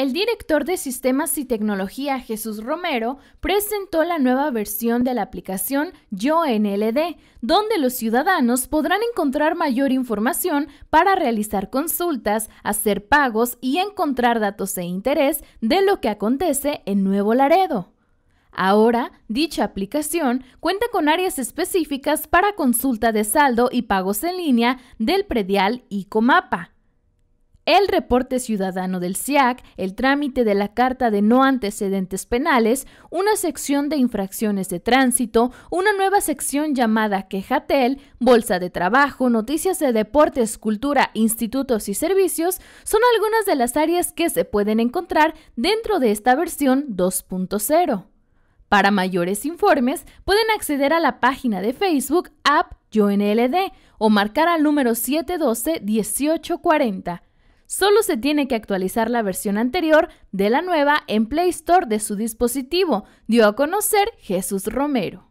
El director de Sistemas y Tecnología, Jesús Romero, presentó la nueva versión de la aplicación YoNLD, donde los ciudadanos podrán encontrar mayor información para realizar consultas, hacer pagos y encontrar datos e interés de lo que acontece en Nuevo Laredo. Ahora, dicha aplicación cuenta con áreas específicas para consulta de saldo y pagos en línea del predial y Comapa el reporte ciudadano del Ciac, el trámite de la carta de no antecedentes penales, una sección de infracciones de tránsito, una nueva sección llamada Quejatel, Bolsa de Trabajo, Noticias de Deportes, Cultura, Institutos y Servicios, son algunas de las áreas que se pueden encontrar dentro de esta versión 2.0. Para mayores informes, pueden acceder a la página de Facebook App YoNLD o marcar al número 712-1840. Solo se tiene que actualizar la versión anterior de la nueva en Play Store de su dispositivo, dio a conocer Jesús Romero.